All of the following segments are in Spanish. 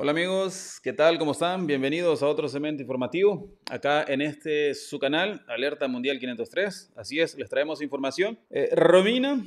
Hola amigos, ¿qué tal? ¿Cómo están? Bienvenidos a otro segmento informativo. Acá en este su canal, Alerta Mundial 503. Así es, les traemos información. Eh, Romina,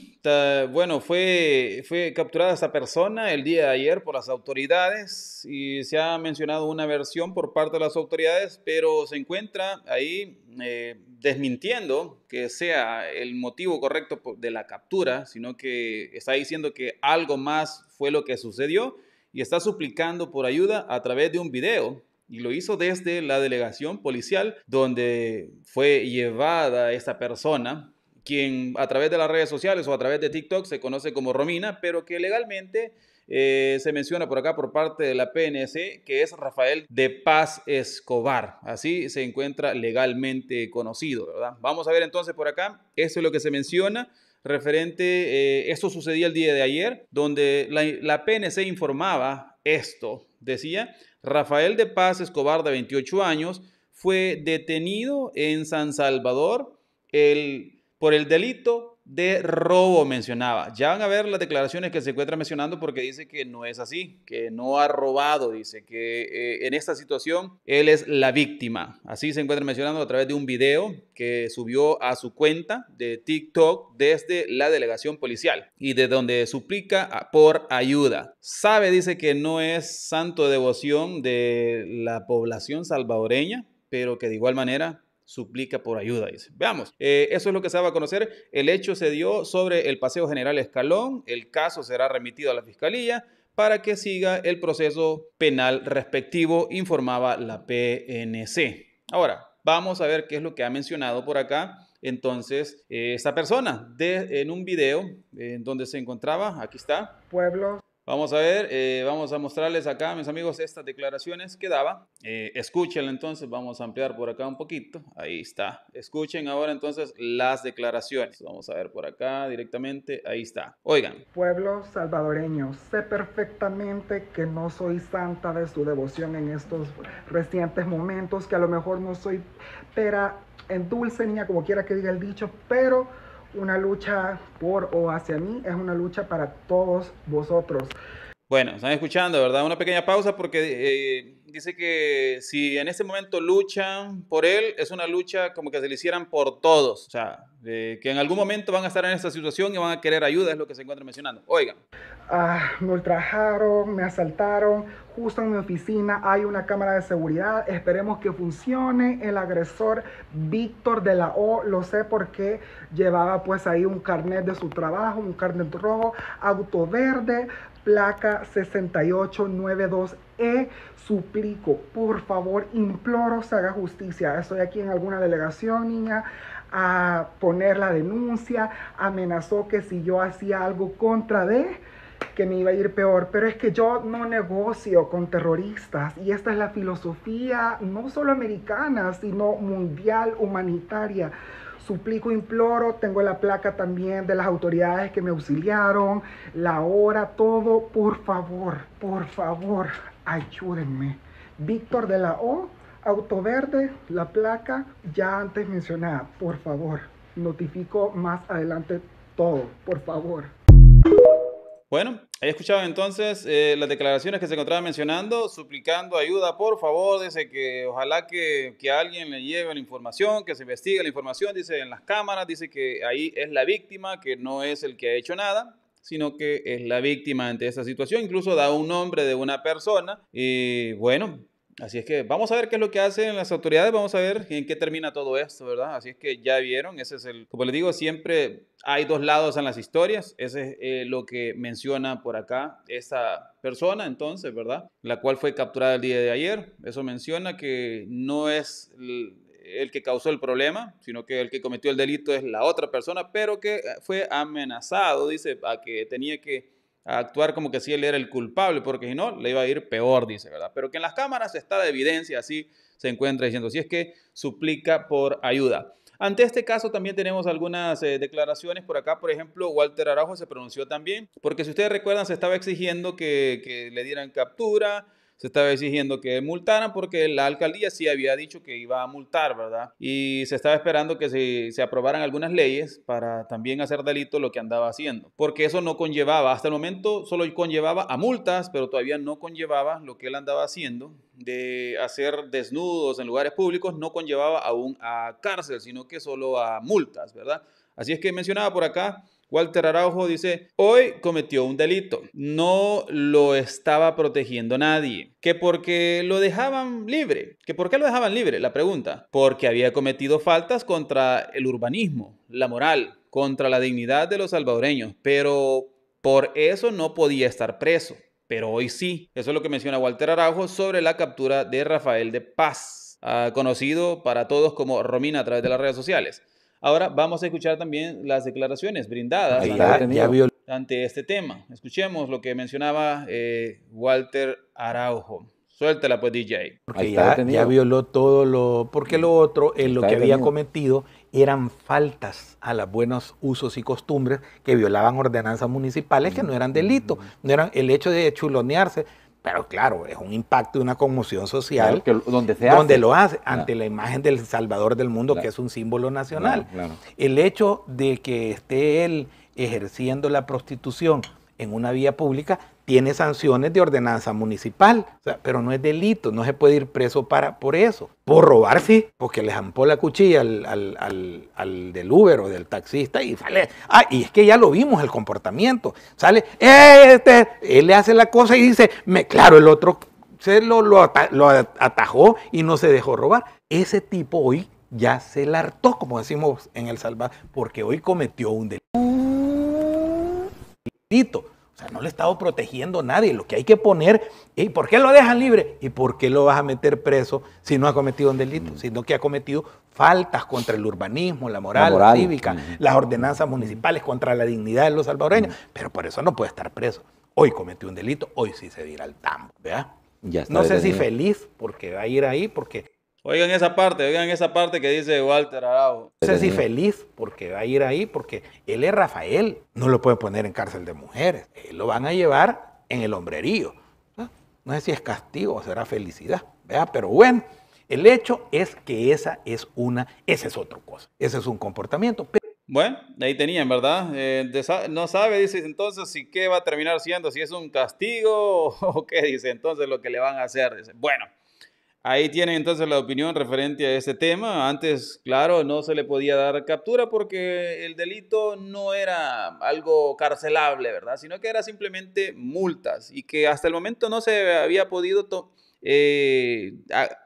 bueno, fue, fue capturada esta persona el día de ayer por las autoridades y se ha mencionado una versión por parte de las autoridades, pero se encuentra ahí eh, desmintiendo que sea el motivo correcto de la captura, sino que está diciendo que algo más fue lo que sucedió y está suplicando por ayuda a través de un video y lo hizo desde la delegación policial donde fue llevada esta persona quien a través de las redes sociales o a través de TikTok se conoce como Romina, pero que legalmente eh, se menciona por acá por parte de la PNC que es Rafael de Paz Escobar. Así se encuentra legalmente conocido, ¿verdad? Vamos a ver entonces por acá, eso es lo que se menciona referente, eh, esto sucedía el día de ayer, donde la, PNC informaba esto, decía, Rafael de Paz Escobar, de 28 años, fue detenido en San Salvador el, por el delito de robo mencionaba. Ya van a ver las declaraciones que se encuentra mencionando porque dice que no es así, que no ha robado, dice que eh, en esta situación él es la víctima. Así se encuentra mencionando a través de un video que subió a su cuenta de TikTok desde la delegación policial y de donde suplica por ayuda. Sabe, dice que no es santo de devoción de la población salvadoreña, pero que de igual manera suplica por ayuda, dice. Veamos, eh, eso es lo que se va a conocer. El hecho se dio sobre el Paseo General Escalón, el caso será remitido a la Fiscalía para que siga el proceso penal respectivo, informaba la PNC. Ahora, vamos a ver qué es lo que ha mencionado por acá. Entonces, eh, esta persona en un video eh, en donde se encontraba, aquí está. Pueblo Vamos a ver, eh, vamos a mostrarles acá, mis amigos, estas declaraciones que daba. Eh, escúchenla entonces, vamos a ampliar por acá un poquito. Ahí está. Escuchen ahora entonces las declaraciones. Vamos a ver por acá directamente. Ahí está. Oigan. Pueblo salvadoreño, sé perfectamente que no soy santa de su devoción en estos recientes momentos, que a lo mejor no soy pera en dulce, niña, como quiera que diga el dicho, pero una lucha por o hacia mí, es una lucha para todos vosotros. Bueno, están escuchando, ¿verdad? Una pequeña pausa porque eh, dice que si en este momento luchan por él, es una lucha como que se le hicieran por todos. O sea, que en algún momento van a estar en esta situación y van a querer ayuda, es lo que se encuentra mencionando. Oigan. Ah, me ultrajaron, me asaltaron, justo en mi oficina hay una cámara de seguridad, esperemos que funcione. El agresor Víctor de la O, lo sé porque llevaba pues ahí un carnet de su trabajo, un carnet rojo, auto verde, placa 6892E. E. Suplico, por favor, imploro se haga justicia. Estoy aquí en alguna delegación, niña, a poner la denuncia. Amenazó que si yo hacía algo contra de que me iba a ir peor, pero es que yo no negocio con terroristas y esta es la filosofía no solo americana, sino mundial, humanitaria suplico, imploro, tengo la placa también de las autoridades que me auxiliaron, la hora, todo, por favor, por favor, ayúdenme. Víctor de la O, Auto Verde, la placa ya antes mencionada, por favor, notifico más adelante todo, por favor. Bueno, he escuchado entonces eh, las declaraciones que se encontraban mencionando, suplicando ayuda, por favor, dice que ojalá que, alguien le lleve la información, que se investigue la información, dice en las cámaras, dice que ahí es la víctima, que no es el que ha hecho nada, sino que es la víctima ante esa situación, incluso da un nombre de una persona y bueno, Así es que vamos a ver qué es lo que hacen las autoridades, vamos a ver en qué termina todo esto, ¿verdad? Así es que ya vieron, ese es el, como les digo, siempre hay dos lados en las historias, ese es eh, lo que menciona por acá esta persona, entonces, ¿verdad? La cual fue capturada el día de ayer, eso menciona que no es el que causó el problema, sino que el que cometió el delito es la otra persona, pero que eh, fue amenazado, dice, a que tenía que a actuar como que si él era el culpable, porque si no, le iba a ir peor, dice, ¿verdad? Pero que en las cámaras está de evidencia, así se encuentra diciendo, si es que suplica por ayuda. Ante este caso también tenemos algunas eh, declaraciones por acá, por ejemplo, Walter Araujo se pronunció también, porque si ustedes recuerdan se estaba exigiendo que, que le dieran captura, se estaba exigiendo que multaran porque la alcaldía sí había dicho que iba a multar, ¿verdad? Y se estaba esperando que se, aprobaran algunas leyes para también hacer delito lo que andaba haciendo, porque eso no conllevaba, hasta el momento solo conllevaba a multas, pero todavía no conllevaba lo que él andaba haciendo de hacer desnudos en lugares públicos, no conllevaba aún a cárcel, sino que solo a multas, ¿verdad? Así es que mencionaba por acá Walter Araujo dice, hoy cometió un delito, no lo estaba protegiendo nadie, que porque lo dejaban libre, que por qué lo dejaban libre, la pregunta, porque había cometido faltas contra el urbanismo, la moral, contra la dignidad de los salvadoreños, pero por eso no podía estar preso, pero hoy sí. Eso es lo que menciona Walter Araujo sobre la captura de Rafael de Paz, ah, conocido para todos como Romina a través de las redes sociales. Ahora vamos a escuchar también las declaraciones brindadas ante, este tema. Escuchemos lo que mencionaba eh, Walter Araujo. Suéltala pues DJ. Porque ya, violó todo lo... Porque lo otro, en lo que había cometido, eran faltas a los buenos usos y costumbres que violaban ordenanzas municipales que no eran delito. Mm. No eran el hecho de chulonearse, pero claro, es un impacto y una conmoción social donde, lo hace, ante la imagen del Salvador del mundo, que es un símbolo nacional. El hecho de que esté él ejerciendo la prostitución en una vía pública tiene sanciones de ordenanza municipal, pero no es delito, no se puede ir preso para, por eso. Por robar, sí, porque le jampó la cuchilla al, al, del Uber o del taxista y sale. Ah, y es que ya lo vimos el comportamiento. Sale, eh, este, él le hace la cosa y dice, me, claro, el otro se lo, atajó y no se dejó robar. Ese tipo hoy ya se la hartó, como decimos en El Salvador, porque hoy cometió un delito. O sea, no le he estado protegiendo a nadie. Lo que hay que poner, ¿y por qué lo dejan libre? ¿Y por qué lo vas a meter preso si no ha cometido un delito? Mm. Sino que ha cometido faltas contra el urbanismo, la moral, la cívica, mm. las ordenanzas mm. municipales, contra la dignidad de los salvadoreños. Pero por eso no puede estar preso. Hoy cometió un delito, hoy sí se dirá al tambo, ¿verdad? no sé si feliz porque va a ir ahí, porque Oigan esa parte, oigan esa parte que dice Walter Araujo. No sé si feliz porque va a ir ahí, porque él es Rafael, no lo pueden poner en cárcel de mujeres, él lo van a llevar en el hombrerío. Ah, no sé si es castigo o será felicidad, vea. pero bueno, el hecho es que esa es una, esa es otra cosa, ese es un comportamiento. Bueno, ahí tenían, ¿verdad? Eh, no sabe, dice entonces, si qué va a terminar siendo, si es un castigo o qué, dice entonces lo que le van a hacer. Dice, bueno. Ahí tienen entonces la opinión referente a ese tema. Antes, claro, no se le podía dar captura porque el delito no era algo carcelable, ¿verdad? Sino que era simplemente multas y que hasta el momento no se había podido eh,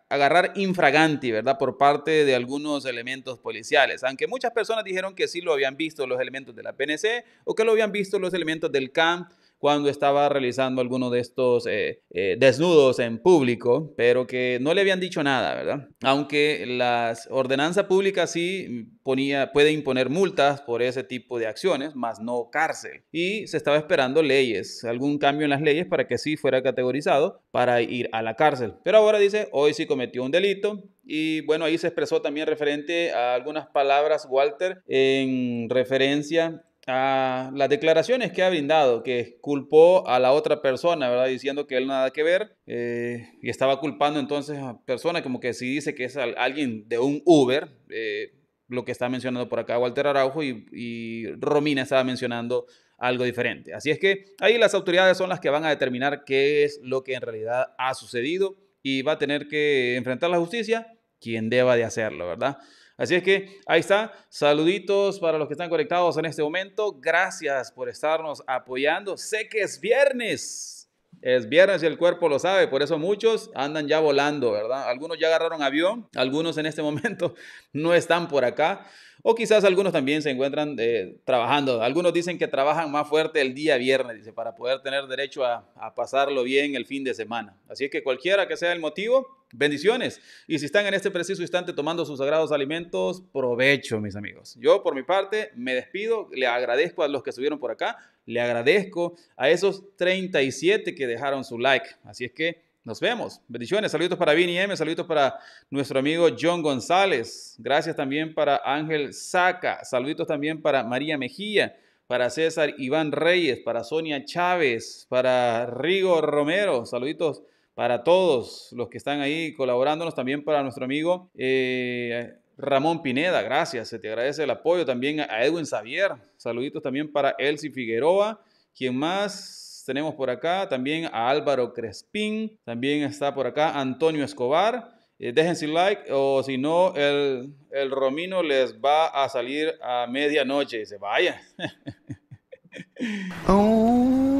agarrar infraganti, ¿verdad? Por parte de algunos elementos policiales. Aunque muchas personas dijeron que sí lo habían visto los elementos de la PNC o que lo habían visto los elementos del CAM cuando estaba realizando alguno de estos eh, eh, desnudos en público, pero que no le habían dicho nada, ¿verdad? Aunque la ordenanza pública sí ponía, puede imponer multas por ese tipo de acciones, más no cárcel. Y se estaba esperando leyes, algún cambio en las leyes para que sí fuera categorizado para ir a la cárcel. Pero ahora dice, hoy sí cometió un delito, y bueno, ahí se expresó también referente a algunas palabras, Walter, en referencia a las declaraciones que ha brindado, que culpó a la otra persona, ¿verdad? Diciendo que él nada que ver eh, y estaba culpando entonces a personas como que si dice que es alguien de un Uber, eh, lo que está mencionando por acá Walter Araujo y, y Romina estaba mencionando algo diferente. Así es que ahí las autoridades son las que van a determinar qué es lo que en realidad ha sucedido y va a tener que enfrentar la justicia quien deba de hacerlo, ¿verdad? Así es que ahí está. Saluditos para los que están conectados en este momento. Gracias por estarnos apoyando. Sé que es viernes. Es viernes y el cuerpo lo sabe, por eso muchos andan ya volando, ¿verdad? Algunos ya agarraron avión, algunos en este momento no están por acá, o quizás algunos también se encuentran eh, trabajando. Algunos dicen que trabajan más fuerte el día viernes, para poder tener derecho a pasarlo bien el fin de semana. Así es que cualquiera que sea el motivo, Bendiciones. Y si están en este preciso instante tomando sus sagrados alimentos, provecho, mis amigos. Yo, por mi parte, me despido. Le agradezco a los que subieron por acá. Le agradezco a esos 37 que dejaron su like. Así es que nos vemos. Bendiciones. Saludos para Vini M. Saludos para nuestro amigo John González. Gracias también para Ángel Saca. Saluditos también para María Mejía. Para César Iván Reyes. Para Sonia Chávez. Para Rigo Romero. Saluditos para todos los que están ahí colaborándonos, también para nuestro amigo eh, Ramón Pineda, gracias, se te agradece el apoyo también a Edwin Xavier, saluditos también para Elsie Figueroa, quien más tenemos por acá, también a Álvaro Crespín, también está por acá Antonio Escobar. déjense eh, dejen like o si no, el, el Romino les va a salir a medianoche. Se vaya.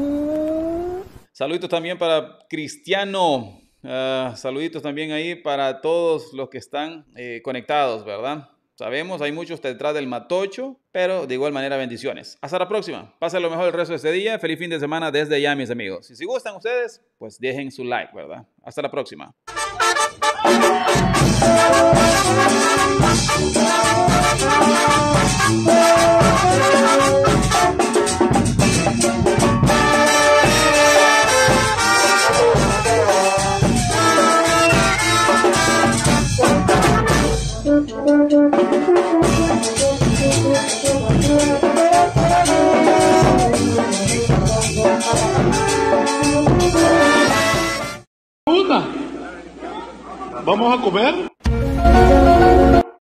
Saluditos también para Cristiano. Ah, saluditos también ahí para todos los que están eh, conectados, ¿verdad? Sabemos, hay muchos detrás del matocho, pero de igual manera bendiciones. Hasta la próxima. Pasen lo mejor el resto de este día. Feliz fin de semana desde ya, mis amigos. Y si gustan ustedes, pues dejen su like, ¿verdad? Hasta la próxima.